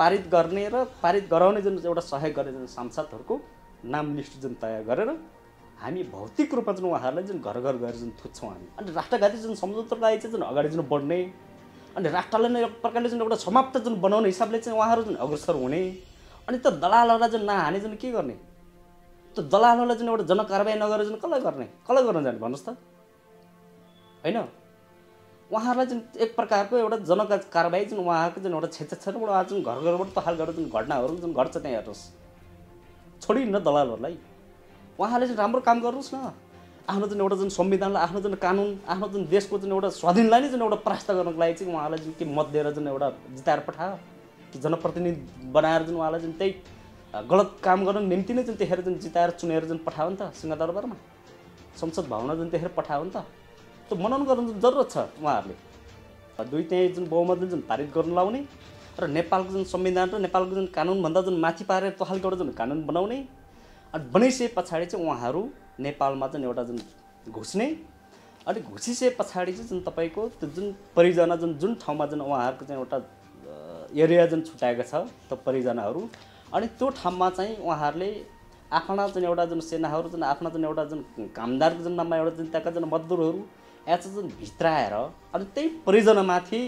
पारित गर्ने र पारित गराउने जुन एउटा सहयोग गर्ने जुन सांसदहरूको नाम लिस्ट जुन तयार गरेर हामी भौतिक रूपमा जुन उहाँहरूलाई जुन घर घर गएर जुन थुच्छौँ हामी अनि राष्ट्रघाती जुन सम्झौतालाई चाहिँ जुन अगाडि जुन बढ्ने अनि राष्ट्रलाई नै एक प्रकारले जुन एउटा समाप्त जुन बनाउने हिसाबले चाहिँ उहाँहरू जुन अग्रसर हुने अनि त्यो दलालहरूलाई जुन नहाने जुन के गर्ने त्यो दलालहरूलाई जुन एउटा जनकारवाही नगरेर जुन कसलाई गर्ने कसलाई गर्न जाने भन्नुहोस् त होइन उहाँहरूलाई जुन एक प्रकारको एउटा जनक कारवाही जुन उहाँको जुन एउटा क्षेत्र क्षेत्रबाट जुन घर घरबाट तहाल गरेर जुन घटनाहरू जुन घट्छ त्यहाँ हेर्नुहोस् छोडिन्न दलालहरूलाई उहाँले चाहिँ राम्रो काम गर्नुहोस् न आफ्नो जुन एउटा जुन संविधानलाई आफ्नो जुन कानुन आफ्नो जुन देशको जुन एउटा स्वाधीनलाई नै जुन एउटा परास्त गर्नको लागि चाहिँ उहाँलाई जुन के मत दिएर जुन एउटा जिताएर पठायो कि जनप्रतिनिधि बनाएर जुन उहाँलाई जुन त्यही गलत काम गर्न निम्ति नै जुन त्यखेर जुन जिताएर चुनेर जुन पठायो नि त दरबारमा संसद भवनमा जुन त्यखेर पठायो नि त त्यो मनन गर्नु जरुरत छ उहाँहरूले दुइटै जुन बहुमतले जुन पारित गर्नु लाउने र नेपालको जुन संविधान र नेपालको जुन कानुनभन्दा जुन माथि पारेर खालको एउटा जुन कानुन बनाउने अनि बनाइसके पछाडि चाहिँ उहाँहरू नेपालमा जुन एउटा जुन घुस्ने अनि घुसिसके पछाडि चाहिँ जुन तपाईँको त्यो जुन परिजना जुन जुन ठाउँमा जुन उहाँहरूको चाहिँ एउटा एरिया जुन छुट्याएको छ त्यो परिजनाहरू अनि त्यो ठाउँमा चाहिँ उहाँहरूले आफ्ना जुन एउटा जुन सेनाहरू जुन आफ्ना जुन एउटा जुन कामदारको जुन नाममा एउटा जुन त्यहाँका जुन मजदुरहरू जुन भित्राएर अनि त्यही परिजनमाथि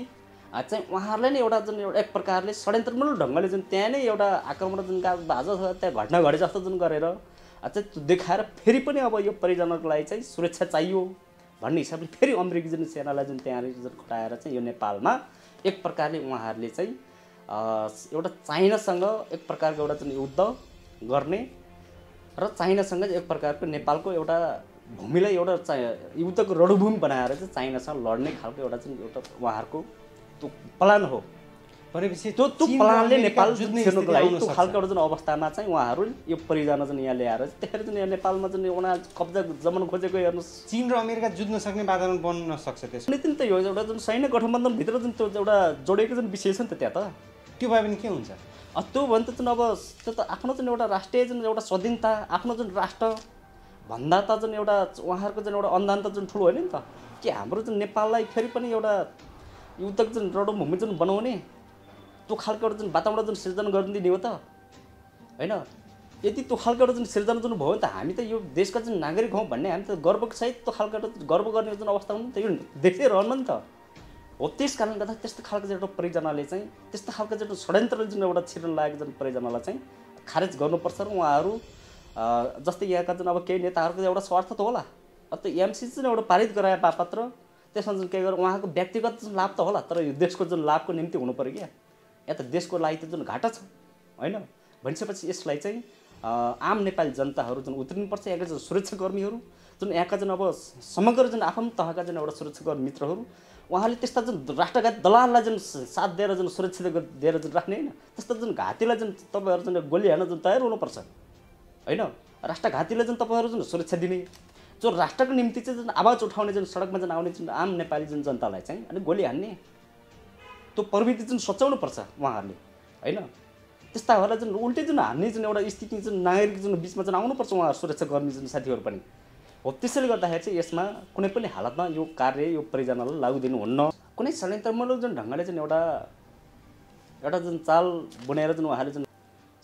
चाहिँ उहाँहरूले नै एउटा जुन एउटा एक प्रकारले षड्यन्त्रमूलक ढङ्गले जुन त्यहाँ नै एउटा आक्रमण जुन आज त्यहाँ घटना घटे जस्तो जुन गरेर चाहिँ त्यो देखाएर फेरि पनि अब यो परिजनको लागि चाहिँ सुरक्षा चाहियो भन्ने हिसाबले फेरि अमेरिकी जुन सेनालाई जुन त्यहाँ जुन खटाएर चाहिँ यो नेपालमा एक प्रकारले उहाँहरूले चाहिँ एउटा चाइनासँग एक प्रकारको एउटा जुन युद्ध गर्ने र चाइनासँग एक प्रकारको नेपालको एउटा भूमिलाई एउटा चाहिँ युद्धको रणभूमि बनाएर चाहिँ चाइनासँग लड्ने खालको एउटा चाहिँ एउटा उहाँहरूको त्यो प्लान हो भनेपछि त्यो त्यो प्लानले नेपाल छिर्नुको लागि त्यो खालको एउटा जुन अवस्थामा चाहिँ उहाँहरू यो परियोजना चाहिँ यहाँ ल्याएर त्यसरी चाहिँ यहाँ नेपालमा चाहिँ उहाँ कब्जा जमन खोजेको हेर्नुहोस् चिन र अमेरिका जुझ्न सक्ने वातावरण बन्न सक्छ त्यसो नि त यो एउटा जुन सैन्य गठबन्धनभित्र जुन त्यो एउटा जोडेको जुन विषय छ नि त त्यहाँ त त्यो भयो भने के हुन्छ त्यो भने त जुन अब त्यो त आफ्नो जुन एउटा राष्ट्रिय जुन एउटा स्वाधीनता आफ्नो जुन राष्ट्र भन्दा त जुन एउटा उहाँहरूको जुन एउटा अनुदान त जुन ठुलो होइन नि त कि हाम्रो जुन नेपाललाई फेरि पनि एउटा युद्धक जुन रडोभूमि जुन बनाउने त्यो खालको एउटा जुन वातावरण जुन सृजना गरिदिने हो त होइन यदि त्यो खालको एउटा जुन सृजना जुन भयो नि त हामी त यो देशका जुन नागरिक हौँ भन्ने हामी त गर्वको सहित त्यो खालको एउटा गर्व गर्ने जुन अवस्था हुनु त यो देख्दै रहनु नि त हो त्यस कारणले गर्दा त्यस्तो खालको चाहिँ एउटा परियोजनाले चाहिँ त्यस्तो खालको एउटा षड्यन्त्रले जुन एउटा छिर्न लागेको जुन परियोजनालाई चाहिँ खारेज गर्नुपर्छ र उहाँहरू जस्तै यहाँका जुन अब केही नेताहरूको एउटा स्वार्थ त होला अब त्यो एमसी चाहिँ एउटा पारित गराए बापत्र त्यसमा जुन के गरेर उहाँको व्यक्तिगत जुन लाभ त होला तर यो देशको जुन लाभको निम्ति हुनु पऱ्यो क्या यहाँ त देशको लागि त जुन घाटा छ होइन भनिसकेपछि यसलाई चाहिँ आम नेपाली जनताहरू जुन उत्रिनुपर्छ यहाँका जुन सुरक्षाकर्मीहरू जुन यहाँका जुन अब समग्र जुन आफ्नो तहका जुन एउटा सुरक्षाकर्मी मित्रहरू उहाँले त्यस्ता जुन राष्ट्रघात दलाललाई जुन साथ दिएर जुन सुरक्षित दिएर जुन राख्ने होइन त्यस्ता जुन घातीलाई जुन तपाईँहरू जुन गोली हाल्न जुन तयार हुनुपर्छ होइन राष्ट्रघातीलाई जुन तपाईँहरू जुन सुरक्षा दिने जो राष्ट्रको निम्ति चाहिँ जुन आवाज उठाउने जुन सडकमा जुन आउने जुन आम नेपाली जुन जनतालाई चाहिँ अनि गोली हान्ने त्यो प्रवृत्ति जुन पर्छ उहाँहरूले होइन त्यस्ताहरूलाई जुन उल्टै जुन हान्ने जुन एउटा स्थिति जुन नागरिक जुन बिचमा जुन आउनुपर्छ उहाँहरू गर्ने जुन साथीहरू पनि हो त्यसैले गर्दाखेरि चाहिँ यसमा कुनै पनि हालतमा यो कार्य यो परियोजनालाई लागु दिनुहुन्न कुनै षड्यन्त्रमूलक जुन ढङ्गले जुन एउटा एउटा जुन चाल बुनेर जुन उहाँले जुन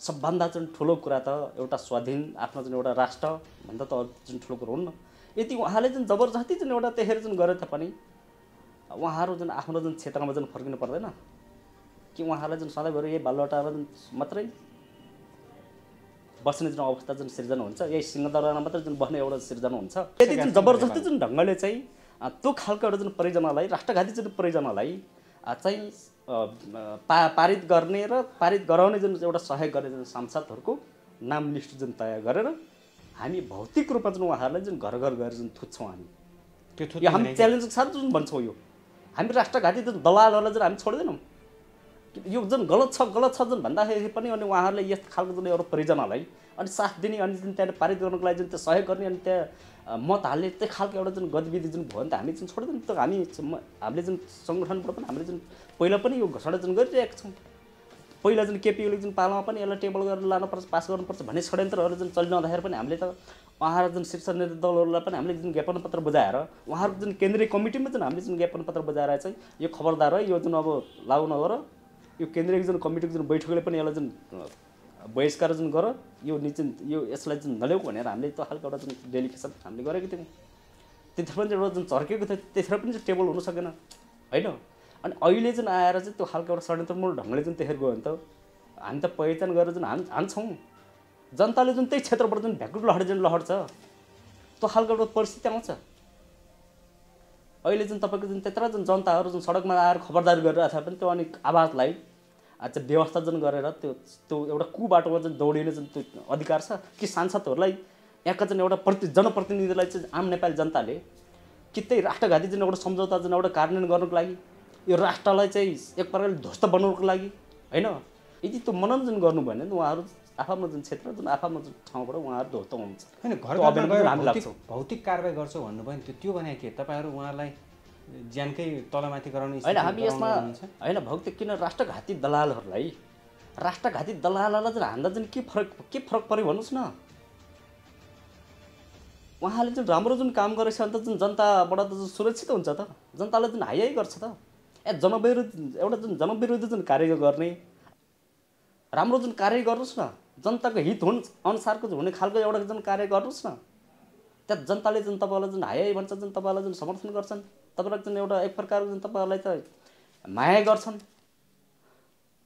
सबभन्दा जुन ठुलो कुरा त एउटा स्वाधीन आफ्नो जुन एउटा राष्ट्र भन्दा त अरू जुन ठुलो कुरो हुन्न यति उहाँले जुन जबरजस्ती जुन एउटा त्यखेर जुन गरे तापनि उहाँहरू जुन आफ्नो जुन क्षेत्रमा जुन फर्किनु पर्दैन कि उहाँहरूले जुन सधैँभरि यही बालुवाटामा जुन मात्रै बस्ने जुन अवस्था जुन सिर्जना हुन्छ यही सिंहदरबारमा मात्रै जुन बस्ने एउटा सिर्जना हुन्छ यदि जुन जबरजस्ती जुन ढङ्गले चाहिँ त्यो खालको एउटा जुन परियोजनालाई राष्ट्रघाती जुन परियोजनालाई चाहिँ पा पारित गर्ने र पारित गराउने जुन एउटा सहयोग गर्ने जुन सांसदहरूको नाम लिस्ट जुन तयार गरेर हामी भौतिक रूपमा जुन उहाँहरूलाई जुन घर घर गएर जुन थुत्छौँ हामी त्यो हामी च्यालेन्जको साथ जुन भन्छौँ यो हामी राष्ट्रघाती जुन दलालहरूलाई जुन हामी छोड्दैनौँ यो जुन गलत छ गलत छ जुन भन्दाखेरि पनि अनि उहाँहरूले यस खालको जुन एउटा परियोजनालाई अनि साथ दिने अनि जुन त्यहाँ पारित गर्नुको लागि जुन त्यो सहयोग गर्ने अनि त्यहाँ मत हाल्ने त्यो खालको एउटा जुन गतिविधि जुन भयो नि त हामी जुन छोड्दैनौँ त हामी हामीले जुन सङ्गठनबाट पनि हामीले जुन पहिला पनि यो जुन गरिरहेका छौँ पहिला जुन केपिओले जुन पालामा पनि यसलाई टेबल गरेर लानुपर्छ पास गर्नुपर्छ भन्ने षड्यन्त्रहरू जुन चलिरहँदाखेरि पनि हामीले त उहाँहरू जुन शीर्ष नेता दलहरूलाई पनि हामीले जुन ज्ञापन पत्र बुझाएर उहाँहरूको जुन केन्द्रीय कमिटीमा जुन हामीले जुन ज्ञापन पत्र बुझाएर चाहिँ यो खबरदार है यो जुन अब लागु नगर यो केन्द्रीय जुन कमिटीको जुन बैठकले पनि यसलाई जुन बहिष्कार जुन गर यो निश्चित यो यसलाई जुन नल्याउ भनेर हामीले त्यो खालको एउटा जुन डेलिकेसन हामीले गरेको थियौँ त्यतिखेर पनि एउटा जुन चर्केको थियो त्यतिखेर पनि टेबल हुन सकेन होइन अनि अहिले जुन आएर चाहिँ त्यो खालको एउटा षड्यन्त्रमूल ढङ्गले जुन त्यसरी गयो भने त हामी त पहिचान गरेर जुन हान् हान्छौँ जनताले जुन त्यही क्षेत्रबाट जुन भ्याकुट लहर जुन लहर छ त्यो खालको एउटा परिस्थिति आउँछ अहिले जुन तपाईँको जुन त्यत्र जुन जनताहरू जुन सडकमा आएर खबरदारी गरिरहेको छ पनि त्यो अनि आवाजलाई आज व्यवस्था जुन गरेर त्यो त्यो एउटा कु बाटोमा जुन दौडिने जुन त्यो अधिकार छ कि सांसदहरूलाई यहाँका जुन एउटा प्रति जनप्रतिनिधिलाई चाहिँ आम नेपाली जनताले कि त्यही राष्ट्रघाती जुन एउटा सम्झौता जुन एउटा कार्यान्वयन गर्नुको लागि यो राष्ट्रलाई चाहिँ एक प्रकारले ध्वस्त बनाउनुको लागि होइन यदि त्यो मनोरञ्जन गर्नु भने उहाँहरू आफ्नो जुन क्षेत्र जुन आफ्नो जुन ठाउँबाट उहाँहरू ध्वस्त हुन्छ होइन घर भौतिक कारवाही गर्छौँ भन्नुभयो भने त्यो त्यो भने के तपाईँहरू उहाँलाई ज्यानकै तलमाथि गराउने होइन हामी यसमा होइन भौतिक किन राष्ट्रघाती दलालहरूलाई राष्ट्रघाती दलाललाई चाहिँ हान्दा चाहिँ के फरक के फरक पऱ्यो भन्नुहोस् न उहाँले जुन राम्रो जुन काम गरेको छ भने त जुन जनताबाट त सुरक्षित हुन्छ त जनतालाई जुन हाई गर्छ त ए जनविरोधी एउटा जुन जनविरोधी जुन कार्य गर्ने राम्रो जुन कार्य गर्नुहोस् न जनताको हित हुन् अनुसारको हुने खालको एउटा जुन कार्य गर्नुहोस् न त्यहाँ जनताले जुन तपाईँलाई जुन हाई भन्छ जुन तपाईँलाई जुन समर्थन गर्छन् तपाईँलाई जुन एउटा एक प्रकारको जुन तपाईँहरूलाई त माया गर्छन्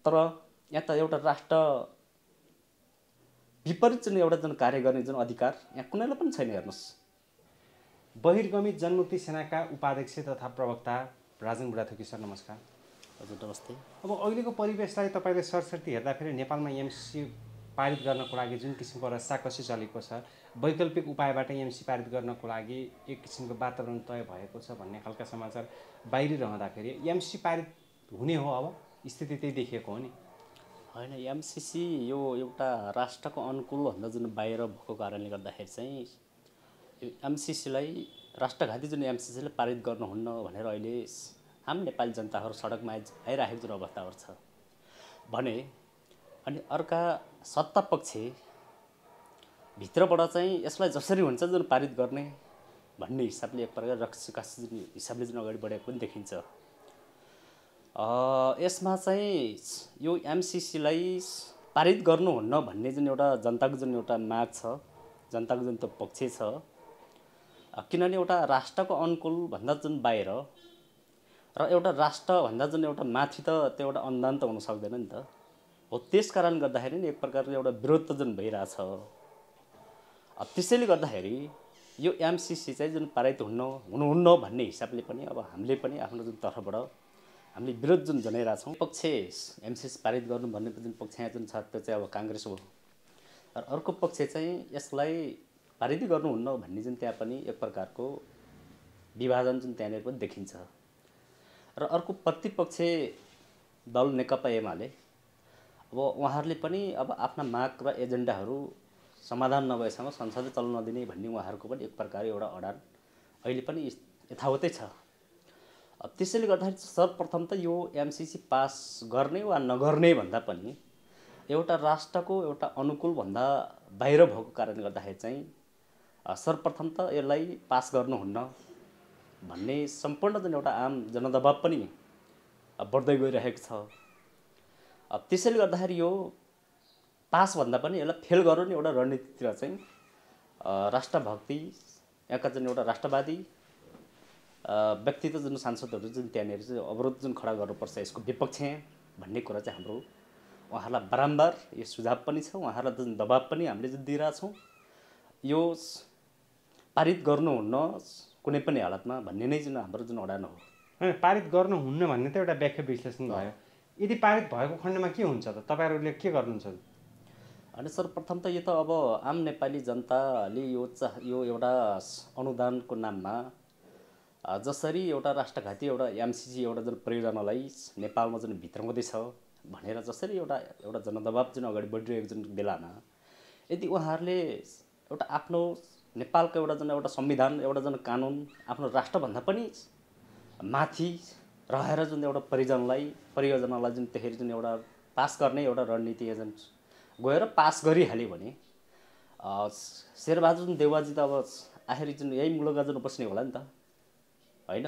तर यहाँ त एउटा राष्ट्र विपरीत जुन एउटा जुन कार्य गर्ने जुन अधिकार यहाँ कुनैलाई पनि छैन हेर्नुहोस् बहिर्गमित जनमुक्ति सेनाका उपाध्यक्ष तथा प्रवक्ता राजन बुढा थोकी सर नमस्कार हजुर नमस्ते अब अहिलेको परिवेशलाई तपाईँले सरसर्ती हेर्दाखेरि नेपालमा एमसी पारित गर्नको लागि जुन किसिमको कसै चलेको छ वैकल्पिक उपायबाट एमसी पारित गर्नको लागि एक किसिमको वातावरण तय भएको छ भन्ने खालका समाचार रहँदाखेरि एमसी पारित हुने हो अब स्थिति त्यही देखिएको हो नि होइन एमसिसी यो एउटा राष्ट्रको अनुकूलभन्दा जुन बाहिर भएको कारणले गर्दाखेरि चाहिँ एमसिसीलाई राष्ट्रघाती जुन एमसिसीले पारित गर्नुहुन्न भनेर अहिले आम नेपाली जनताहरू सडकमा आइराखेको जुन अवस्थाहरू छ भने अनि अर्का सत्ता पक्ष भित्रबाट चाहिँ यसलाई जसरी हुन्छ जुन पारित गर्ने भन्ने हिसाबले एक प्रकार रक्सिकासी जुन हिसाबले जुन अगाडि बढेको पनि देखिन्छ यसमा चाहिँ यो एमसिसीलाई पारित गर्नुहुन्न भन्ने जुन एउटा जनताको जुन एउटा माग छ जनताको जुन त्यो पक्ष छ किनभने एउटा राष्ट्रको अनुकूल भन्दा जुन बाहिर र एउटा राष्ट्रभन्दा जुन एउटा माथि त त्यो एउटा अनुदान त हुन सक्दैन नि त हो त्यस कारण गर्दाखेरि नि एक प्रकारको एउटा विरोध त जुन भइरहेछ त्यसैले गर्दाखेरि यो एमसिसी चाहिँ जुन पारित हुन्न हुनुहुन्न भन्ने हिसाबले पनि अब हामीले पनि आफ्नो जुन तर्फबाट हामीले विरोध जुन जनाइरहेछौँ पक्ष एमसिसी पारित गर्नु भन्ने जुन पक्ष यहाँ जुन छ त्यो चाहिँ अब काङ्ग्रेस हो र अर्को पक्ष चाहिँ यसलाई पारित गर्नुहुन्न भन्ने जुन त्यहाँ पनि एक प्रकारको विभाजन जुन त्यहाँनिर पनि देखिन्छ र अर्को प्रतिपक्ष दल नेकपा एमाले अब उहाँहरूले पनि अब आफ्ना माग र एजेन्डाहरू समाधान नभएसम्म संसदै चल्न नदिने भन्ने उहाँहरूको पनि एक प्रकार एउटा अडान अहिले पनि यथावतै छ अब त्यसैले गर्दाखेरि सर्वप्रथम त यो एमसिसी पास गर्ने वा नगर्ने भन्दा पनि एउटा राष्ट्रको एउटा अनुकूलभन्दा बाहिर भएको कारणले गर्दाखेरि चाहिँ सर्वप्रथम त यसलाई पास गर्नुहुन्न भन्ने सम्पूर्ण जुन एउटा आम जनदबाब पनि बढ्दै गइरहेको छ त्यसैले गर्दाखेरि यो पासभन्दा पनि यसलाई फेल गराउने एउटा रणनीतितिर चाहिँ राष्ट्रभक्ति यहाँका जुन एउटा राष्ट्रवादी व्यक्तित्व जुन सांसदहरू जुन त्यहाँनिर चाहिँ अवरोध जुन खडा गर्नुपर्छ यसको विपक्ष भन्ने कुरा चाहिँ हाम्रो उहाँहरूलाई बारम्बार यो सुझाव पनि छ उहाँहरूलाई जुन दबाब पनि हामीले जुन दिइरहेछौँ यो पारित गर्नुहुन्न कुनै पनि हालतमा भन्ने नै जुन हाम्रो जुन अडान हो पारित गर्नुहुन्न भन्ने त एउटा व्याख्या विश्लेषण भयो यदि पारित भएको खण्डमा के हुन्छ त तपाईँहरूले के गर्नुहुन्छ अनि प्रथम त यो त अब आम नेपाली जनताले यो चाह यो एउटा अनुदानको नाममा जसरी एउटा राष्ट्रघाती एउटा एमसिसी एउटा जुन परियोजनालाई नेपालमा जुन भित्राउँदैछ भनेर जसरी एउटा एउटा जनदबाब जुन अगाडि बढिरहेको जुन बेलामा यदि उहाँहरूले एउटा आफ्नो नेपालको एउटा जुन एउटा संविधान एउटा जुन कानुन आफ्नो राष्ट्रभन्दा पनि माथि रहेर जुन एउटा परिजनलाई परियोजनालाई जुन त्यसरी जुन एउटा पास गर्ने एउटा रणनीति एजेन्ट गएर पास गरिहाल्यो भने शेरबहादुर देवाजी त अब आखिर जुन यही मुलुकमा जुन बस्ने होला नि त होइन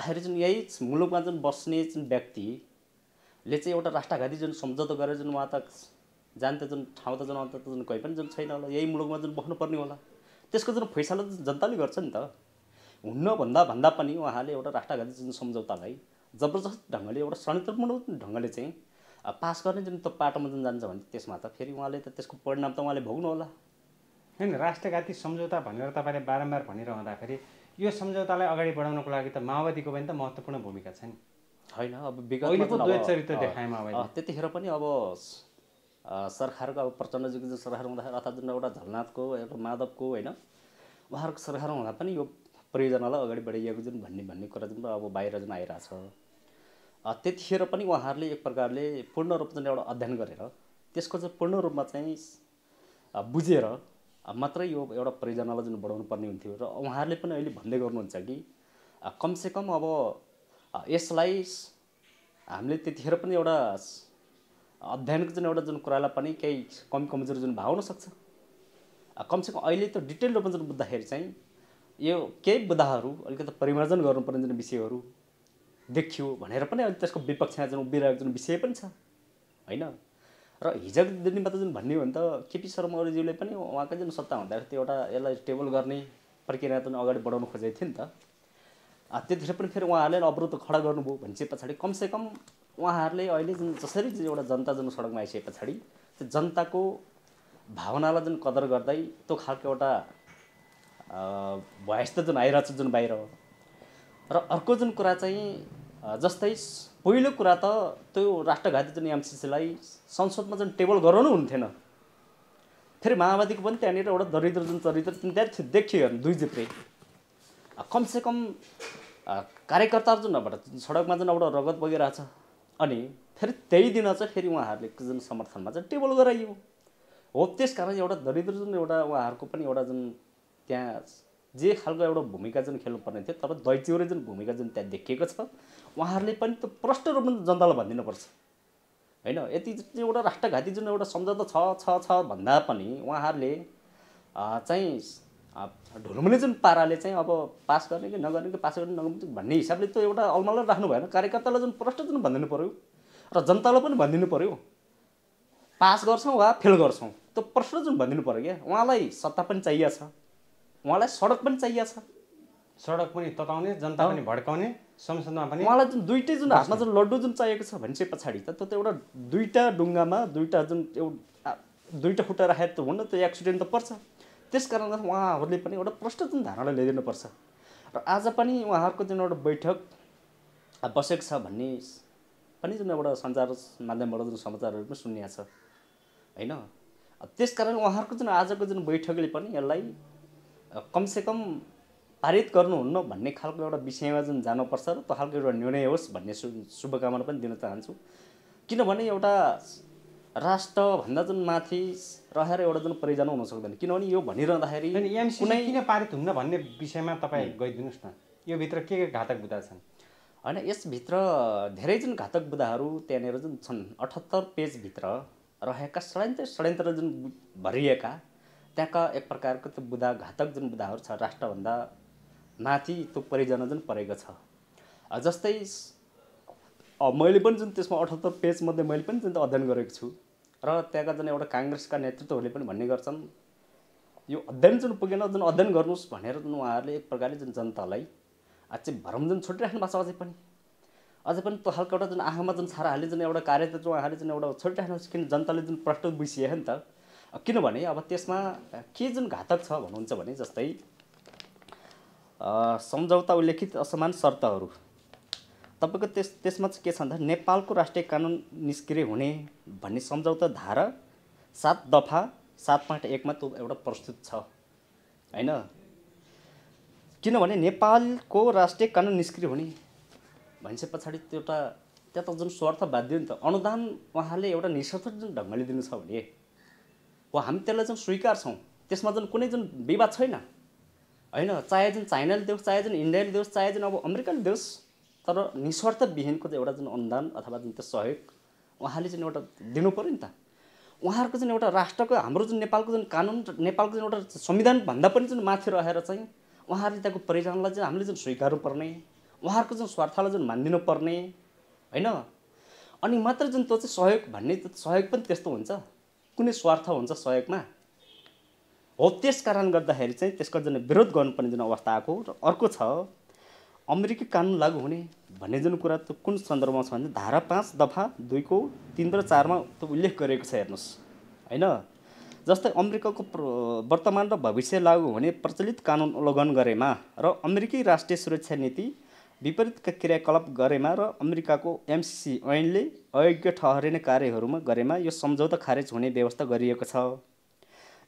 आखिर जुन यही मुलुकमा जुन बस्ने जुन व्यक्तिले चाहिँ एउटा राष्ट्रघाती जुन सम्झौता गरेर जुन उहाँ त जान त जुन ठाउँ त जुन अन्त जुन कोही पनि जुन छैन होला यही मुलुकमा जुन बस्नुपर्ने होला त्यसको जुन फैसला त जनताले गर्छ नि त हुन्न भन्दा भन्दा पनि उहाँले एउटा राष्ट्रघाती जुन सम्झौतालाई जबरजस्त ढङ्गले एउटा षड्यन्त्रमूलक ढङ्गले चाहिँ पास गर्ने जुन त पाटोमा जुन जान्छ भने त्यसमा त फेरि उहाँले त त्यसको परिणाम त उहाँले भोग्नु होला होइन राष्ट्रघाती सम्झौता भनेर तपाईँले बारम्बार भनिरहँदाखेरि यो सम्झौतालाई अगाडि बढाउनको लागि त माओवादीको पनि त महत्त्वपूर्ण भूमिका छ नि होइन अब विगत चरित्र देखाए माओवादी त्यतिखेर पनि अब सरकारको अब प्रचण्डजीको जुन सरकार हुँदाखेरि अर्थात् जुन एउटा झलनाथको एउटा माधवको होइन उहाँहरूको सरकार हुँदा पनि यो परियोजनालाई अगाडि बढाइएको जुन भन्ने भन्ने कुरा जुन अब बाहिर जुन आइरहेछ त्यतिखेर पनि उहाँहरूले एक प्रकारले पूर्ण रूपमा जुन एउटा अध्ययन गरेर त्यसको चाहिँ पूर्ण रूपमा चाहिँ बुझेर मात्रै यो एउटा परियोजनालाई जुन बढाउनु पर्ने हुन्थ्यो र उहाँहरूले पनि अहिले भन्दै गर्नुहुन्छ कि कमसेकम अब यसलाई हामीले त्यतिखेर पनि एउटा अध्ययनको जुन एउटा जुन कुरालाई पनि केही कमी कमजोरी जुन भाव हुनसक्छ कमसेकम अहिले त डिटेल रूपमा जुन बुझ्दाखेरि चाहिँ यो केही बुदाहरू अलिकति परिमार्जन गर्नुपर्ने जुन विषयहरू देखियो भनेर पनि अहिले त्यसको विपक्षमा जुन उभिरहेको जुन विषय पनि छ होइन र हिजोको दिनमा त जुन भन्ने हो भने त केपी शर्मा ओलीज्यूले पनि उहाँकै जुन सत्ता हुँदाखेरि त्यो एउटा यसलाई टेबल गर्ने प्रक्रिया जुन अगाडि बढाउनु खोजेको थियो नि त त्यतिखेर पनि फेरि उहाँहरूले अवरोध खडा गर्नुभयो भने चाहिँ पछाडि कमसेकम उहाँहरूले अहिले जुन जसरी एउटा जनता जुन सडकमा आइसके पछाडि त्यो जनताको भावनालाई जुन कदर गर्दै त्यो खालको एउटा भोइस त जुन आइरहेको छ जुन बाहिर हो र अर्को जुन कुरा चाहिँ जस्तै पहिलो कुरा त त्यो राष्ट्रघाती जुन एमसिसीलाई संसदमा जुन टेबल गराउनु हुन्थेन फेरि माओवादीको पनि त्यहाँनिर एउटा दरिद्र जुन चरित्र त्यहाँ देखियो हेर्नु दुई जित्रे कमसेकम कार्यकर्ताहरू जुन सडकमा जुन एउटा रगत बगिरहेछ अनि फेरि त्यही दिन चाहिँ फेरि उहाँहरूले जुन समर्थनमा चाहिँ टेबल गराइयो हो त्यस कारण एउटा दरिद्र जुन एउटा उहाँहरूको पनि एउटा जुन त्यहाँ जे खालको एउटा भूमिका जुन खेल्नुपर्ने थियो तर दैच्यौरे जुन भूमिका जुन त्यहाँ देखिएको छ उहाँहरूले पनि त्यो प्रष्ट रूपमा जनतालाई भनिदिनुपर्छ होइन यति एउटा राष्ट्रघाती जुन एउटा सम्झौता छ छ छ भन्दा पनि उहाँहरूले चाहिँ ढुलमुले जुन पाराले चाहिँ अब पास गर्ने कि नगर्ने कि पास गर्ने नगर्ने भन्ने हिसाबले त्यो एउटा अलमल राख्नु भएन कार्यकर्तालाई जुन प्रष्ट जुन भनिदिनु पऱ्यो र जनतालाई पनि भनिदिनु पऱ्यो पास गर्छौँ वा फेल गर्छौँ त्यो प्रश्न जुन भनिदिनु पऱ्यो क्या उहाँलाई सत्ता पनि चाहिएको छ उहाँलाई सडक पनि चाहिएको छ सडक पनि तताउने जनता पनि भड्काउने संसदमा पनि उहाँलाई जुन दुइटै जुन हातमा जुन लड्डु जुन चाहिएको छ भनेपछि पछाडि त त्यो त एउटा दुइटा डुङ्गामा दुईवटा जुन एउटा दुइटा खुट्टा राखेर त हुन्न त एक्सिडेन्ट त पर्छ त्यस कारणले उहाँहरूले पनि एउटा प्रष्ट जुन धारणालाई ल्याइदिनुपर्छ र आज पनि उहाँहरूको जुन एउटा बैठक बसेको छ भन्ने पनि जुन एउटा सञ्चार माध्यमबाट जुन समाचारहरू पनि सुनिया छ होइन त्यस कारण उहाँहरूको जुन आजको जुन बैठकले पनि यसलाई कमसेकम पारित गर्नुहुन्न भन्ने खालको एउटा विषयमा जुन जानुपर्छ र त्यो खालको एउटा निर्णय होस् भन्ने शुभकामना पनि दिन चाहन्छु किनभने एउटा राष्ट्रभन्दा जुन माथि रहेर एउटा जुन परियोजना हुन सक्दैन किनभने यो भनिरहँदाखेरि कुनै किन पारित हुन्न भन्ने विषयमा तपाईँ गइदिनुहोस् न योभित्र के के घातक बुदा छन् होइन यसभित्र धेरै जुन घातक बुदाहरू त्यहाँनिर जुन छन् अठहत्तर पेजभित्र रहेका षड्यन्त्र षड्यन्त्र जुन भरिएका त्यहाँका एक प्रकारको त्यो बुदा घातक जुन बुदाहरू छ राष्ट्रभन्दा माथि त्यो परियोजना जुन परेको छ जस्तै मैले पनि जुन त्यसमा अठहत्तर पेजमध्ये मैले पनि जुन अध्ययन गरेको छु र त्यहाँका जुन एउटा काङ्ग्रेसका नेतृत्वहरूले पनि भन्ने गर्छन् यो अध्ययन जुन पुगेन जुन अध्ययन गर्नुहोस् भनेर जुन उहाँहरूले एक प्रकारले जुन जनतालाई अझै भरम जुन छोडिराख्नु भएको छ अझै पनि अझै पनि त्यो खालको एउटा जुन आँखामा जुन छारा हाले जुन एउटा कार्यतन्त्र उहाँहरूले जुन एउटा छोडिराख्नु किन जनताले जुन प्रश्न बुझिए नि त किनभने अब त्यसमा के जुन घातक छ भन्नुहुन्छ भने जस्तै सम्झौता उल्लेखित असमान शर्तहरू तपाईँको त्यस त्यसमा चाहिँ के छ भन्दा नेपालको राष्ट्रिय कानुन निष्क्रिय हुने भन्ने सम्झौता धारा सात दफा सात पाँच एकमा त्यो एउटा प्रस्तुत छ होइन किनभने नेपालको राष्ट्रिय कानुन निष्क्रिय हुने भनेपछि पछाडि त्यो एउटा त्यहाँ त जुन स्वार्थ बाध्य नि त अनुदान उहाँले एउटा निस्वार्थ जुन ढङ्गले दिनु छ भने हो हामी त्यसलाई जुन स्वीकार्छौँ त्यसमा जुन कुनै जुन विवाद छैन होइन चाहे जुन चाइनाले दियोस् चाहे जुन इन्डियाले दियोस् चाहे जुन अब अमेरिकाले दियोस् तर निस्वार्थविहीनको चाहिँ एउटा जुन अनुदान अथवा जुन त्यो सहयोग उहाँले चाहिँ एउटा दिनु पऱ्यो नि त उहाँहरूको चाहिँ एउटा राष्ट्रको हाम्रो जुन नेपालको जुन कानुन नेपालको जुन एउटा संविधानभन्दा पनि जुन माथि रहेर चाहिँ उहाँहरूले त्यहाँको परिचालनलाई चाहिँ हामीले जुन स्वीकार्नु पर्ने उहाँहरूको जुन स्वार्थलाई जुन मानिदिनु पर्ने होइन अनि मात्र जुन त्यो चाहिँ सहयोग भन्ने सहयोग पनि त्यस्तो हुन्छ कुनै स्वार्थ हुन्छ सहयोगमा हो त्यस कारण गर्दाखेरि चाहिँ त्यसको जुन विरोध गर्नुपर्ने जुन अवस्था आएको र अर्को छ अमेरिकी कानुन लागू हुने भन्ने जुन कुरा त कुन सन्दर्भमा छ भने धारा पाँच दफा दुईको तिन र चारमा त उल्लेख गरेको छ हेर्नुहोस् होइन जस्तै अमेरिकाको वर्तमान र भविष्य लागू हुने प्रचलित कानुन उल्लङ्घन गरेमा र अमेरिकी राष्ट्रिय सुरक्षा नीति विपरीतका क्रियाकलाप गरेमा र अमेरिकाको एमसिसी ऐनले अयोग्य ठहरिने कार्यहरूमा गरेमा यो सम्झौता खारेज हुने व्यवस्था गरिएको छ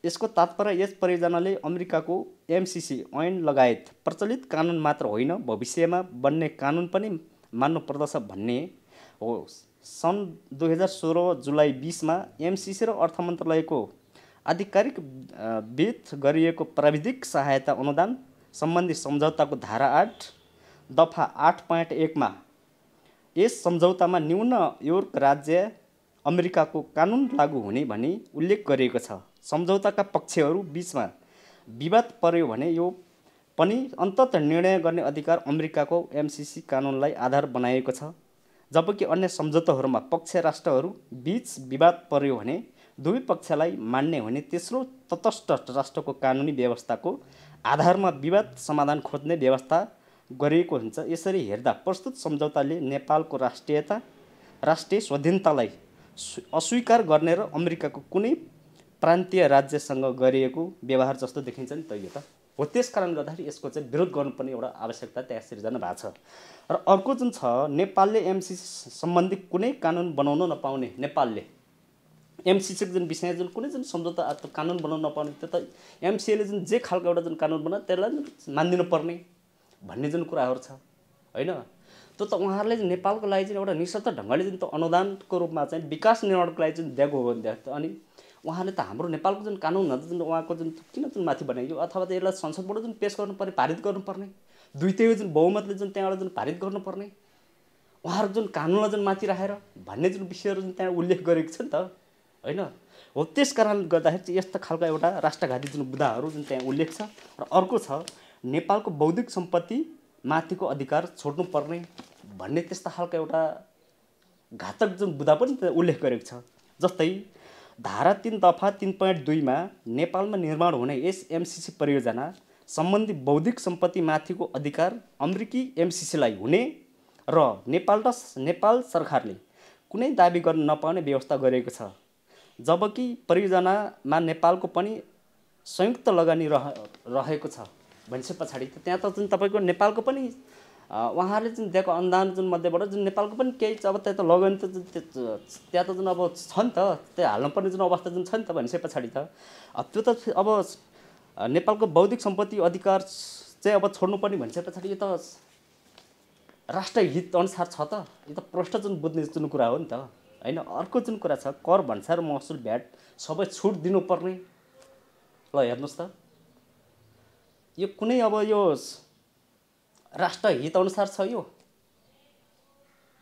यसको तात्पर्य यस परियोजनाले अमेरिकाको एमसिसी ऐन लगायत प्रचलित कानुन मात्र होइन भविष्यमा बन्ने कानुन पनि मान्नु पर्दछ भन्ने हो सन् दुई हजार सोह्र जुलाई बिसमा एमसिसी र अर्थ मन्त्रालयको आधिकारिक वित गरिएको प्राविधिक सहायता अनुदान सम्बन्धी सम्झौताको धारा आठ दफा आठ पोइन्ट एकमा यस सम्झौतामा न्यून योर्क राज्य अमेरिकाको कानुन लागू हुने भनी उल्लेख गरिएको छ सम्झौताका पक्षहरू बिचमा विवाद पर्यो भने यो पनि अन्तत निर्णय गर्ने अधिकार अमेरिकाको एमसिसी कानुनलाई आधार बनाएको छ जबकि अन्य सम्झौताहरूमा पक्ष राष्ट्रहरू बिच विवाद पर्यो भने दुवै पक्षलाई मान्ने हुने तेस्रो तटस्थ राष्ट्रको कानुनी व्यवस्थाको आधारमा विवाद समाधान खोज्ने व्यवस्था गरिएको हुन्छ यसरी हेर्दा प्रस्तुत सम्झौताले नेपालको राष्ट्रियता राष्ट्रिय स्वाधीनतालाई अस्वीकार गर्ने र अमेरिकाको कुनै प्रान्तीय राज्यसँग गरिएको व्यवहार जस्तो देखिन्छ नि त यो त हो त्यस कारणले गर्दाखेरि यसको चाहिँ विरोध गर्नुपर्ने एउटा आवश्यकता त्यहाँ सिर्जना भएको छ र अर्को जुन छ नेपालले एमसिसी सम्बन्धी कुनै कानुन बनाउन नपाउने नेपालले एमसिसीको जुन विषय जुन कुनै जुन सम्झौता कानुन बनाउन नपाउने त्यो त एमसिएले जुन जे खालको एउटा जुन कानुन बनायो त्यसलाई पर्ने भन्ने जुन कुराहरू छ होइन त्यो त उहाँहरूले नेपालको लागि चाहिँ एउटा निशस्त ढङ्गले जुन त अनुदानको रूपमा चाहिँ विकास निर्माणको लागि जुन दिएको हो भने अनि उहाँले त हाम्रो नेपालको जुन कानुन हुन्छ जुन उहाँको जुन किन जुन माथि बनाइयो अथवा त यसलाई संसदबाट जुन पेस गर्नुपर्ने पारित गर्नुपर्ने दुइटै जुन बहुमतले जुन त्यहाँबाट जुन पारित गर्नुपर्ने उहाँहरू जुन कानुनलाई जुन माथि राखेर भन्ने जुन विषयहरू जुन त्यहाँ उल्लेख गरेको छ नि त होइन हो त्यस कारणले गर्दाखेरि चाहिँ यस्तो खालको एउटा राष्ट्रघाती जुन बुदाहरू जुन त्यहाँ उल्लेख छ र अर्को छ नेपालको बौद्धिक सम्पत्ति माथिको अधिकार छोड्नुपर्ने भन्ने त्यस्ता खालको एउटा घातक जुन बुदा पनि उल्लेख गरेको छ जस्तै धारा तिन दफा तिन पोइन्ट दुईमा नेपालमा निर्माण हुने यस एमसिसी परियोजना सम्बन्धी बौद्धिक सम्पत्तिमाथिको अधिकार अमेरिकी एमसिसीलाई हुने र नेपाल र नेपाल सरकारले कुनै दावी गर्न नपाउने व्यवस्था गरिएको छ जबकि परियोजनामा नेपालको पनि संयुक्त लगानी रहेको छ भनेपछि पछाडि त्यहाँ त जुन तपाईँको नेपालको पनि उहाँहरूले जुन दिएको अनुदान जुन मध्येबाट जुन नेपालको पनि केही अब त्यहाँ त लगानी त जुन त्यहाँ त जुन अब छ नि त त्यहाँ हाल्नुपर्ने जुन अवस्था जुन छ नि त भनेपछि पछाडि त त्यो त अब नेपालको बौद्धिक सम्पत्ति अधिकार चाहिँ अब छोड्नुपर्ने भनिसके पछाडि यो त राष्ट्र हित अनुसार छ त यो त प्रष्ट जुन बुझ्ने जुन कुरा हो नि त होइन अर्को जुन कुरा छ कर भन्सार महसुल भ्याट सबै छुट दिनुपर्ने ल हेर्नुहोस् त यो कुनै अब यो अनुसार छ यो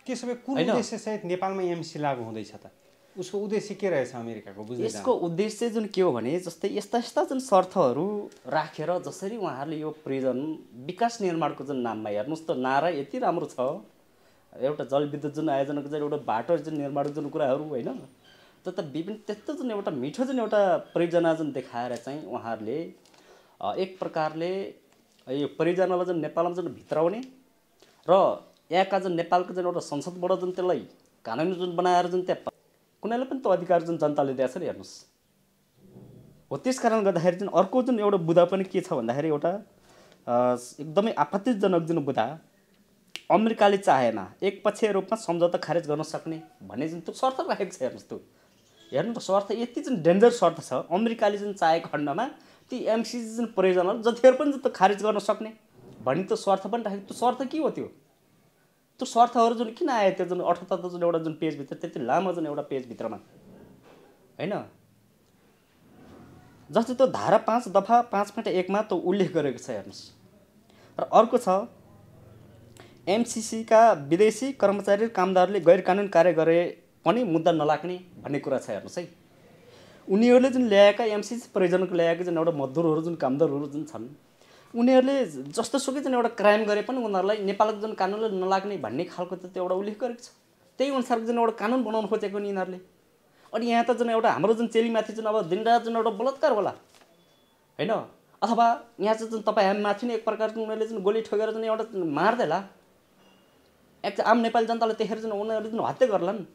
त्यसो भए कुन उद्देश्य सहित नेपालमा एमसी लागु हुँदैछ त उसको उद्देश्य के रहेछ अमेरिकाको बुझ्नु यसको उद्देश्य जुन के हो भने जस्तै यस्ता यस्ता जुन शर्तहरू राखेर जसरी उहाँहरूले यो प्रिजन विकास निर्माणको जुन नाममा हेर्नुहोस् त नारा यति राम्रो छ एउटा जलविद्युत जुन आयोजनाको जुन एउटा बाटो जुन निर्माण जुन कुराहरू होइन त त विभिन्न त्यस्तो जुन एउटा मिठो जुन एउटा परियोजना जुन देखाएर चाहिँ उहाँहरूले एक प्रकारले यो परियोजनालाई जुन नेपालमा जुन भित्राउने र यहाँका जुन नेपालको जुन एउटा संसदबाट जुन त्यसलाई कानुन जुन बनाएर जुन त्यहाँ कुनैलाई पनि त्यो अधिकार जुन जनताले दिएको छ नि हेर्नुहोस् हो त्यस कारण गर्दाखेरि जुन अर्को जुन एउटा बुधा पनि के छ भन्दाखेरि एउटा एकदमै आपत्तिजनक जुन बुधा अमेरिकाले चाहेन एकपक्षीय रूपमा सम्झौता खारेज गर्न सक्ने भन्ने जुन त्यो शर्त राखेको छ हेर्नुहोस् त्यो हेर्नु त स्वार्थ यति जुन डेन्जर स्वार्थ छ अमेरिकाले जुन चाहेको खण्डमा ती एमसिसी जुन प्रयोजनहरू जतिखेर पनि त खारेज गर्न सक्ने भन्ने त स्वार्थ पनि राखेको त्यो स्वार्थ के हो त्यो त्यो स्वार्थहरू जुन किन आयो त्यो जुन अठहत्तर जुन एउटा जुन पेजभित्र त्यति लामो जुन एउटा पेजभित्रमा होइन जस्तै त्यो धारा पाँच दफा पाँच पोइन्ट एकमा त उल्लेख गरेको छ हेर्नुहोस् र अर्को छ एमसिसीका विदेशी कर्मचारी कामदारले गैर कानुन कार्य गरे पनि मुद्दा नलाग्ने भन्ने कुरा छ हेर्नुहोस् है उनीहरूले जुन ल्याएका एमसिसी परिजनको ल्याएका जुन एउटा मजदुरहरू जुन कामदारहरू जुन छन् उनीहरूले जस्तोसुकै जुन एउटा क्राइम गरे पनि उनीहरूलाई नेपालको जुन कानुनले नलाग्ने भन्ने खालको त त्यो एउटा उल्लेख गरेको छ त्यही अनुसारको जुन एउटा कानुन बनाउनु खोजेको नि यिनीहरूले अनि यहाँ त जुन एउटा हाम्रो जुन चेलीमाथि जुन अब दिनरात जुन एउटा बलात्कार होला होइन अथवा यहाँ चाहिँ जुन तपाईँ हामी माथि नै एक प्रकारको उनीहरूले जुन गोली ठोकेर जुन एउटा मार्दै होला एक आम नेपाली जनताले त्यखेर जुन उनीहरूले जुन हत्या नि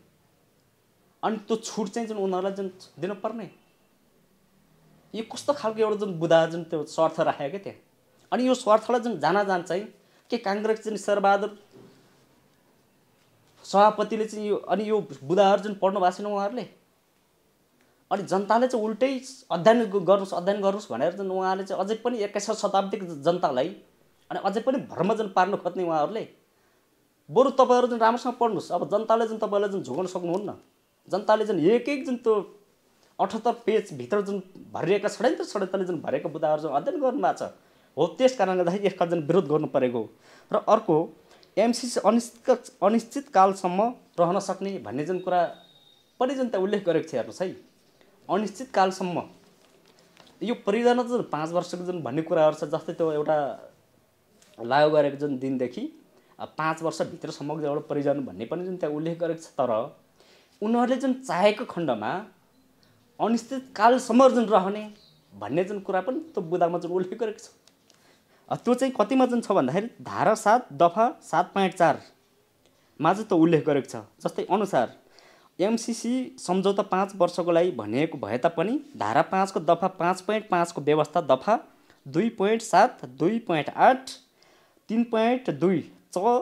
अनि त्यो छुट चाहिँ जुन उनीहरूलाई जुन दिनुपर्ने यो कस्तो खालको एउटा जुन बुधा जुन त्यो स्वार्थ राखेको क्या त्यहाँ अनि यो स्वार्थलाई जुन जान जान चाहिँ के काङ्ग्रेस चाहिँ शेरबहादुर सभापतिले चाहिँ यो अनि यो बुधाहरू जुन पढ्नु भएको छैन उहाँहरूले अनि जनताले चाहिँ उल्टै अध्ययन गर्नुहोस् अध्ययन गर्नुहोस् भनेर जुन उहाँले चाहिँ अझै पनि एक्काइसौँ शताब्दीको जनतालाई अनि अझै पनि भ्रम जुन पार्नु खोज्ने उहाँहरूले बरु तपाईँहरू जुन राम्रोसँग पढ्नुहोस् अब जनताले जुन तपाईँलाई जुन झुकाउन सक्नुहुन्न जनताले जुन एक एक जुन त्यो अठहत्तर पेजभित्र जुन भरिएका षड्यन्त्र षड्यन्त्रले जुन भरिएका मुद्दाहरू जुन अध्ययन गर्नुभएको छ हो त्यस कारणले गर्दाखेरि यसका जुन विरोध गर्नु परेको र अर्को एमसिसी अनिश्चित अनिश्चित अनिश्चितकालसम्म रहन सक्ने भन्ने जुन कुरा पनि जुन त्यहाँ उल्लेख गरेको छ हेर्नुहोस् है अनिश्चित कालसम्म यो परियोजना जुन पाँच वर्षको जुन भन्ने कुराहरू छ जस्तै त्यो एउटा लागु गरेको जुन दिनदेखि पाँच वर्षभित्रसम्मको एउटा परियोजना भन्ने पनि जुन त्यहाँ उल्लेख गरेको छ तर उनीहरूले जुन चाहेको खण्डमा अनिश्चितकालसम्म जुन रहने भन्ने जुन कुरा पनि त्यो बुदामा जुन उल्लेख गरेको छ त्यो चाहिँ कतिमा जुन छ भन्दाखेरि धारा सात दफा सात पाँच चारमा चाहिँ त्यो उल्लेख गरेको छ जस्तै अनुसार एमसिसी सम्झौता पाँच वर्षको लागि भनिएको भए तापनि धारा पाँचको दफा पाँच पोइन्ट पाँचको व्यवस्था दफा दुई पोइन्ट सात दुई पोइन्ट आठ तिन पोइन्ट दुई छ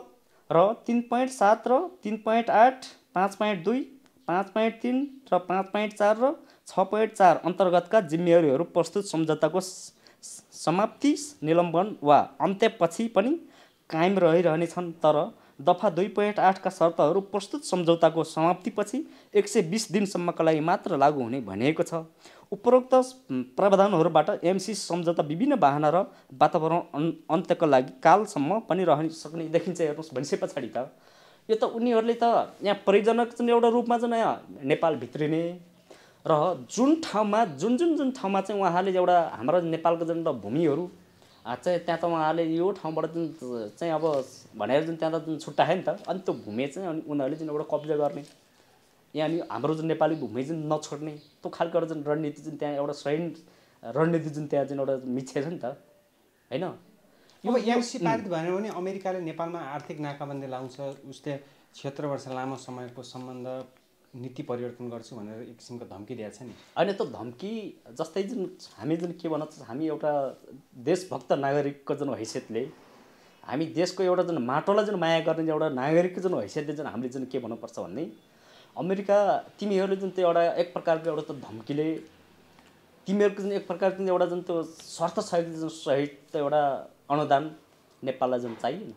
र तिन पोइन्ट सात र तिन पोइन्ट आठ पाँच पोइन्ट दुई पाँच पोइन्ट तिन र पाँच पोइन्ट चार र छ पोइन्ट चार अन्तर्गतका जिम्मेवारीहरू प्रस्तुत सम्झौताको समाप्ति निलम्बन वा अन्त्यपछि पनि कायम रहिरहनेछन् तर दफा दुई पोइन्ट आठका शर्तहरू प्रस्तुत सम्झौताको समाप्तिपछि एक सय बिस दिनसम्मका लागि मात्र लागू हुने भनिएको छ उपरोक्त प्रावधानहरूबाट एमसी सम्झौता विभिन्न वाहना र वातावरण अन्त्यको लागि कालसम्म पनि रहन सक्ने देखिन्छ हेर्नुहोस् भनिसके पछाडि त यो त उनीहरूले त यहाँ परिजनक जुन एउटा रूपमा चाहिँ यहाँ नेपाल भित्रिने र जुन ठाउँमा जुन जुन जुन ठाउँमा चाहिँ उहाँहरूले एउटा हाम्रो नेपालको जुन एउटा भूमिहरू चाहिँ त्यहाँ त उहाँहरूले यो ठाउँबाट जुन चाहिँ अब भनेर जुन त्यहाँ त जुन छुट्टा नि त अनि त्यो भूमि चाहिँ अनि उनीहरूले जुन एउटा कब्जा गर्ने यहाँनिर हाम्रो जुन नेपाली भूमि जुन नछोड्ने त्यो खालको एउटा जुन रणनीति जुन त्यहाँ एउटा सही रणनीति जुन त्यहाँ जुन एउटा मिच्छे छ नि त होइन अब एमसी पारित भन्यो भने अमेरिकाले नेपालमा आर्थिक नाकाबन्दी लाउँछ उसले क्षेत्र वर्ष लामो समयको सम्बन्ध नीति परिवर्तन गर्छु भनेर एक किसिमको धम्की दिएको छ नि होइन त्यो धम्की जस्तै जुन हामी जुन के भन्न हामी एउटा देशभक्त नागरिकको जुन हैसियतले हामी देशको एउटा जुन माटोलाई जुन माया गर्ने एउटा नागरिकको जुन हैसियतले जुन हामीले जुन के भन्नुपर्छ भन्ने अमेरिका तिमीहरूले जुन त्यो एउटा एक प्रकारको एउटा त्यो धम्कीले तिमीहरूको जुन एक प्रकारको एउटा जुन त्यो स्वार्थ सहित जुन सहित एउटा अनुदान नेपाललाई जुन चाहिएन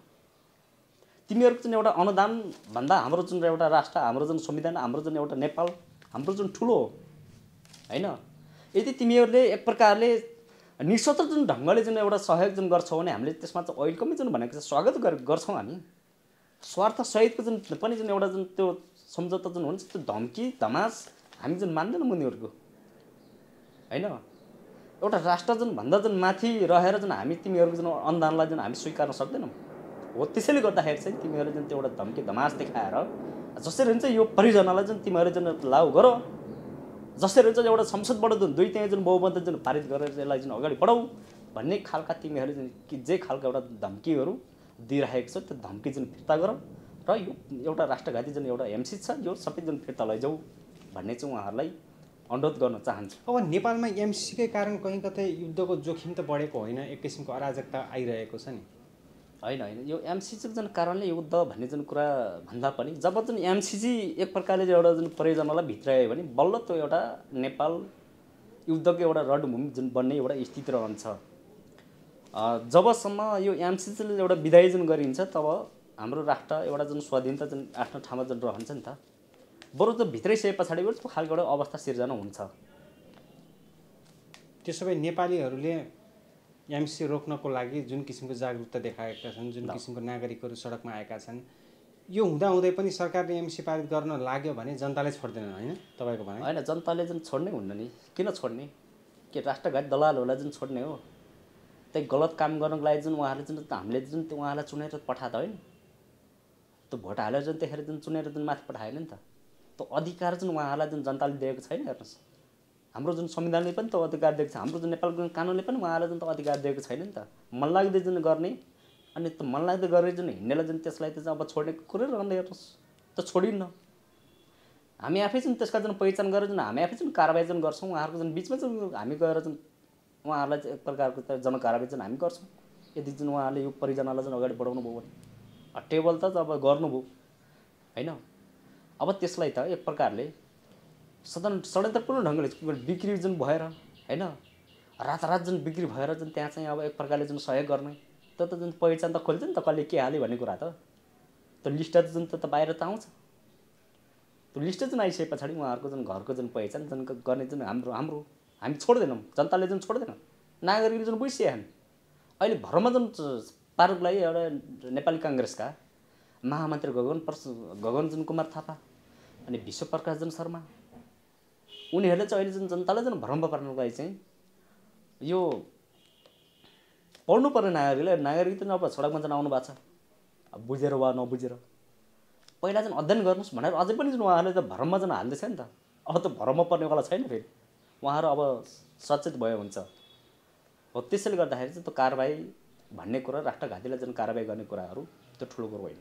तिमीहरूको जुन एउटा अनुदानभन्दा हाम्रो जुन एउटा राष्ट्र हाम्रो जुन संविधान हाम्रो जुन एउटा नेपाल हाम्रो जुन ठुलो हो होइन यदि तिमीहरूले एक प्रकारले निस्वतन्त्र जुन ढङ्गले जुन एउटा सहयोग जुन गर्छौ भने हामीले त्यसमा चाहिँ पनि जुन भनेको चाहिँ स्वागत गर गर्छौँ हामी स्वार्थसहितको जुन पनि जुन एउटा जुन त्यो सम्झौता जुन हुन्छ त्यो धम्की धमास हामी जुन मान्दैनौँ उनीहरूको होइन एउटा राष्ट्र जुन भन्दा जुन माथि रहेर जुन हामी तिमीहरूको जुन अनुदानलाई जुन हामी स्वीकार्न सक्दैनौँ हो त्यसैले गर्दाखेरि चाहिँ तिमीहरूले जुन त्यो एउटा धम्की धमास देखाएर जसरी हुन्छ यो परियोजनालाई जुन तिमीहरू जुन लाउ गर जसरी हुन्छ एउटा संसदबाट जुन दुई त्यहाँ जुन बहुमत जुन पारित गरेर यसलाई जुन अगाडि बढाउ भन्ने खालका तिमीहरू जुन कि जे खालको एउटा धम्कीहरू दिइरहेको छ त्यो धम्की जुन फिर्ता गर र यो एउटा राष्ट्रघाती जुन एउटा एमसी छ यो सबै जुन फिर्ता लैजाऊ भन्ने चाहिँ उहाँहरूलाई अनुरोध गर्न चाहन्छु अब नेपालमा एमसिसीकै कारण कहीँ कतै युद्धको जोखिम त बढेको होइन एक किसिमको अराजकता आइरहेको छ नि होइन होइन यो एमसिसीको जुन कारणले युद्ध भन्ने जुन कुरा भन्दा पनि जब जुन एमसिसी एक प्रकारले एउटा जुन परियोजनालाई भित्रायो भने बल्ल त्यो एउटा नेपाल युद्धको एउटा रणभूमि जुन बन्ने एउटा स्थिति रहन्छ जबसम्म यो एमसिसीले एउटा विदाय जुन गरिन्छ तब हाम्रो राष्ट्र एउटा जुन स्वाधीनता जुन आफ्नो ठाउँमा जुन रहन्छ नि त बरु त भित्रै सय पछाडि त्यस्तो खालको एउटा अवस्था सिर्जना हुन्छ त्यसो भए नेपालीहरूले एमसी रोक्नको लागि जुन किसिमको जागरुकता देखाएका छन् जुन किसिमको नागरिकहरू सडकमा आएका छन् यो हुँदाहुँदै पनि सरकारले एमसी पारित गर्न लाग्यो भने जनताले छोड्दैन होइन तपाईँको भनाइ होइन जनताले जुन छोड्ने हुन्न नि किन छोड्ने के राष्ट्रघात दलालहरूलाई जुन छोड्ने हो त्यही गलत काम गर्नको लागि जुन उहाँहरूले जुन हामीले जुन उहाँलाई चुनेर पठाएको होइन त्यो भोट हालेर जुन त्यसरी जुन चुनेर जुन माथि पठाएन नि त अधिकार जुन उहाँहरूलाई जुन जनताले दिएको छैन हेर्नुहोस् हाम्रो जुन संविधानले पनि त अधिकार दिएको छ हाम्रो जुन नेपालको कानुनले पनि उहाँहरूलाई जुन त अधिकार दिएको छैन नि त मन लाग्दै जुन गर्ने अनि त्यो लाग्दै गरेर जुन हिँड्नेलाई जुन त्यसलाई त अब छोड्ने कुरै रहँदै हेर्नुहोस् त छोडिन्न हामी आफै जुन त्यसका जुन पहिचान गरेर जुन हामी आफै जुन कारवाही जुन गर्छौँ उहाँहरूको जुन बिचमा जुन हामी गएर जुन उहाँहरूलाई एक प्रकारको जनकारवाही जुन हामी गर्छौँ यदि जुन उहाँहरूले यो परिजनालाई जुन अगाडि बढाउनु भयो भने टेबल त अब गर्नुभयो होइन अब त्यसलाई त एक प्रकारले सदन षड्यन्त्रपूर्ण ढङ्गले बिक्री जुन भएर होइन रातारात जुन बिक्री भएर जुन त्यहाँ चाहिँ अब एक प्रकारले जुन सहयोग गर्ने त त जुन पहिचान त खोल्थ्यो नि त कसले के हाल्यो भन्ने कुरा त त्यो लिस्ट त जुन त बाहिर त आउँछ त्यो लिस्ट जुन आइसके पछाडि उहाँहरूको जुन घरको जुन पहिचान जुन गर्ने जुन हाम्रो हाम्रो हामी छोड्दैनौँ जनताले जुन छोड्दैनौँ नागरिकले जुन बुझिसके हामी अहिले भरमा जुन पारुकलाई एउटा नेपाली काङ्ग्रेसका महामन्त्री गगन प्रस गगन जुन कुमार थापा अनि विश्वप्रकाश जन शर्मा उनीहरूले चाहिँ अहिले जुन जनतालाई जुन भ्रम पार्नलाई लागि चाहिँ यो पढ्नु पर्ने नागरिकले नागरिक त अब सडकमा जान आउनु भएको छ अब बुझेर वा नबुझेर पहिला चाहिँ अध्ययन गर्नुहोस् भनेर अझै पनि जुन उहाँहरूले त भ्रममा जान हाल्दैछ नि त अब त भ्रममा पर्नेवाला छैन फेरि उहाँहरू अब सचेत भयो हुन्छ हो त्यसैले गर्दाखेरि चाहिँ त्यो कारवाही भन्ने कुरा राष्ट्रघातीलाई जुन कारवाही गर्ने कुराहरू त्यो ठुलो कुरो होइन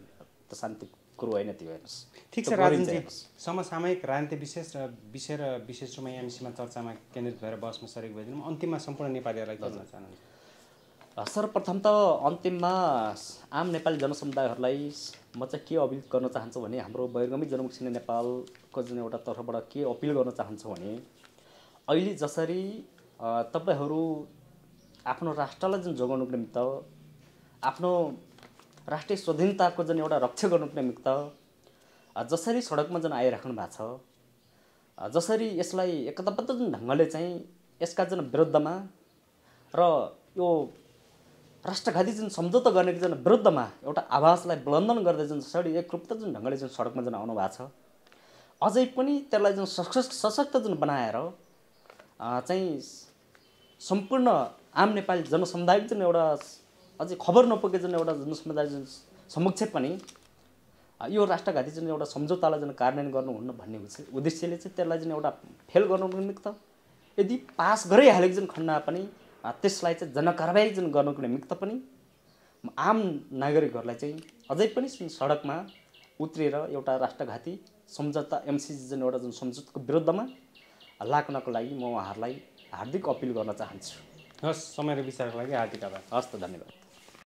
त्यो शान्ति कुरो होइन त्यो हेर्नुहोस् ठिक छ राजनीति समसामयिक राजनीति विशेष र विषय र विशेष रूपमा यहाँ सीमा चर्चामा केन्द्रित भएर बसमा सरेको भइदिनु अन्तिममा सम्पूर्ण नेपालीहरूलाई भन्न चाहनुहुन्छ सर्वप्रथम त अन्तिममा आम नेपाली जनसमुदायहरूलाई म चाहिँ के अपिल गर्न चाहन्छु भने हाम्रो बहिर्गमी जनमुखी नेपालको जुन एउटा तर्फबाट के अपिल गर्न चाहन्छु भने अहिले जसरी तपाईँहरू आफ्नो राष्ट्रलाई जुन जोगाउनुको निम्ति आफ्नो राष्ट्रिय स्वाधीनताको जुन एउटा रक्षा गर्नुपर्ने निमित्त जसरी सडकमा जुन आइराख्नु भएको छ जसरी यसलाई एकताबद्ध जुन ढङ्गले चाहिँ यसका जुन विरुद्धमा र यो राष्ट्रघाती जुन सम्झौता गर्ने जुन विरुद्धमा एउटा आवाजलाई बलन्दन गर्दै जुन जसरी एकरूपता जुन ढङ्गले जुन सडकमा जुन आउनु भएको छ अझै पनि त्यसलाई जुन सशक्त सशक्त जुन बनाएर चाहिँ सम्पूर्ण आम नेपाली जनसमुदायको जुन एउटा अझै खबर नपुगे जुन एउटा जनसमुदाय समक्ष पनि यो राष्ट्रघाती जुन एउटा सम्झौतालाई जुन कार्यान्वयन गर्नुहुन्न भन्ने उद्देश्यले चाहिँ त्यसलाई जुन एउटा फेल गर्नुको निमित्त यदि पास गरिहालेको जुन खण्डमा पनि त्यसलाई चाहिँ जनकारवाही जुन गर्नुको निमित्त पनि आम नागरिकहरूलाई चाहिँ अझै पनि सडकमा उत्रेर एउटा राष्ट्रघाती सम्झौता एमसिसी जुन एउटा जुन सम्झौताको विरुद्धमा लाग्नको लागि म उहाँहरूलाई हार्दिक अपिल गर्न चाहन्छु हस् समयको विचारको लागि हार्दिक आभार हस् त धन्यवाद